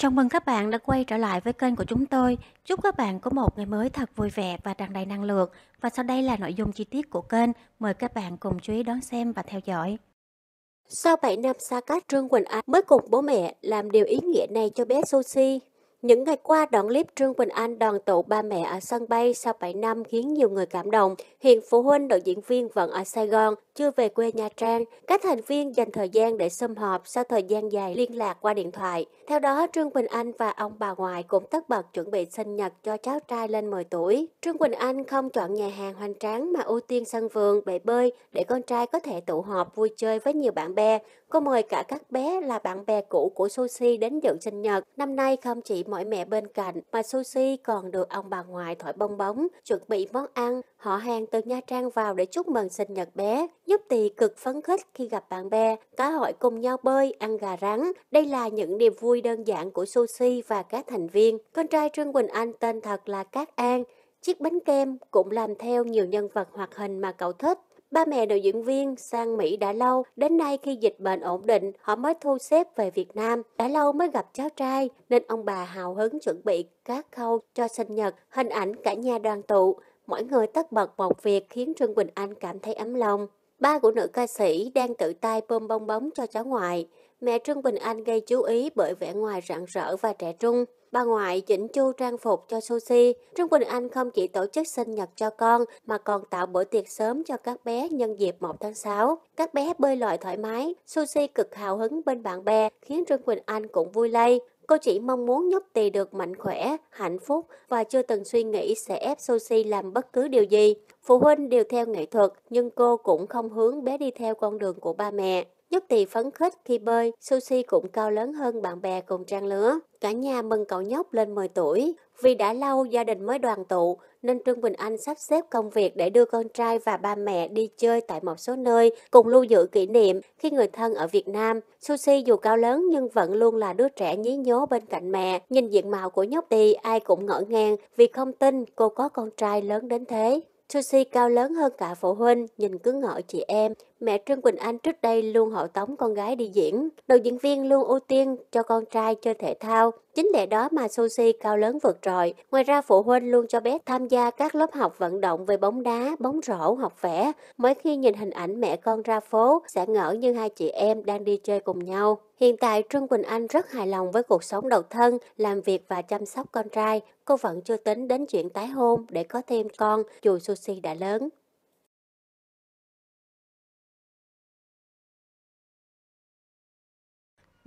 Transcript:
Chào mừng các bạn đã quay trở lại với kênh của chúng tôi. Chúc các bạn có một ngày mới thật vui vẻ và tràn đầy năng lượng. Và sau đây là nội dung chi tiết của kênh. Mời các bạn cùng chú ý đón xem và theo dõi. Sau 7 năm xa cách, Trương Quỳnh Anh mới cùng bố mẹ làm điều ý nghĩa này cho bé Sushi. Những ngày qua, đoạn clip Trương Quỳnh Anh đoàn tụ ba mẹ ở sân bay sau 7 năm khiến nhiều người cảm động. Hiện phụ huynh đội diễn viên vẫn ở Sài Gòn, chưa về quê Nha Trang. Các thành viên dành thời gian để sum họp sau thời gian dài liên lạc qua điện thoại. Theo đó, Trương Quỳnh Anh và ông bà ngoại cũng tất bật chuẩn bị sinh nhật cho cháu trai lên 10 tuổi. Trương Quỳnh Anh không chọn nhà hàng hoành tráng mà ưu tiên sân vườn, bể bơi để con trai có thể tụ họp vui chơi với nhiều bạn bè. Cô mời cả các bé là bạn bè cũ của Sushi đến dự sinh nhật. Năm nay không chỉ mọi mẹ bên cạnh mà Susie còn được ông bà ngoại thổi bong bóng, chuẩn bị món ăn, họ hàng từ Nha Trang vào để chúc mừng sinh nhật bé. Giúp tì cực phấn khích khi gặp bạn bè, cả hội cùng nhau bơi, ăn gà rắn. Đây là những niềm vui đơn giản của Susie và các thành viên. Con trai Trương Quỳnh Anh tên thật là Cát An, Chiếc bánh kem cũng làm theo nhiều nhân vật hoạt hình mà cậu thích. Ba mẹ nữ diễn viên sang Mỹ đã lâu, đến nay khi dịch bệnh ổn định, họ mới thu xếp về Việt Nam. Đã lâu mới gặp cháu trai, nên ông bà hào hứng chuẩn bị các khâu cho sinh nhật, hình ảnh cả nhà đoàn tụ. Mỗi người tất bật một việc khiến Trương Quỳnh Anh cảm thấy ấm lòng. Ba của nữ ca sĩ đang tự tay bơm bong bóng cho cháu ngoại. Mẹ Trương Quỳnh Anh gây chú ý bởi vẻ ngoài rạng rỡ và trẻ trung. Bà ngoại chỉnh chu trang phục cho Sushi. Trương Quỳnh Anh không chỉ tổ chức sinh nhật cho con mà còn tạo bữa tiệc sớm cho các bé nhân dịp 1 tháng 6. Các bé bơi lội thoải mái, Sushi cực hào hứng bên bạn bè khiến Trương Quỳnh Anh cũng vui lây. Cô chỉ mong muốn nhóc tỳ được mạnh khỏe, hạnh phúc và chưa từng suy nghĩ sẽ ép Sushi làm bất cứ điều gì. Phụ huynh đều theo nghệ thuật, nhưng cô cũng không hướng bé đi theo con đường của ba mẹ. Nhất tỷ phấn khích khi bơi, Sushi cũng cao lớn hơn bạn bè cùng trang lứa. Cả nhà mừng cậu nhóc lên 10 tuổi. Vì đã lâu gia đình mới đoàn tụ, nên Trương Bình Anh sắp xếp công việc để đưa con trai và ba mẹ đi chơi tại một số nơi, cùng lưu giữ kỷ niệm khi người thân ở Việt Nam. Sushi dù cao lớn nhưng vẫn luôn là đứa trẻ nhí nhố bên cạnh mẹ. Nhìn diện mạo của nhóc thì ai cũng ngỡ ngàng vì không tin cô có con trai lớn đến thế. Sushi cao lớn hơn cả phụ huynh, nhìn cứ ngỡ chị em, mẹ Trương Quỳnh Anh trước đây luôn hộ tống con gái đi diễn. đầu diễn viên luôn ưu tiên cho con trai chơi thể thao. Chính lẽ đó mà Sushi cao lớn vượt trội. Ngoài ra phụ huynh luôn cho bé tham gia các lớp học vận động về bóng đá, bóng rổ, học vẽ. Mỗi khi nhìn hình ảnh mẹ con ra phố, sẽ ngỡ như hai chị em đang đi chơi cùng nhau. Hiện tại Trương Quỳnh Anh rất hài lòng với cuộc sống độc thân, làm việc và chăm sóc con trai. Cô vẫn chưa tính đến chuyện tái hôn để có thêm con, dù Sushi đã lớn.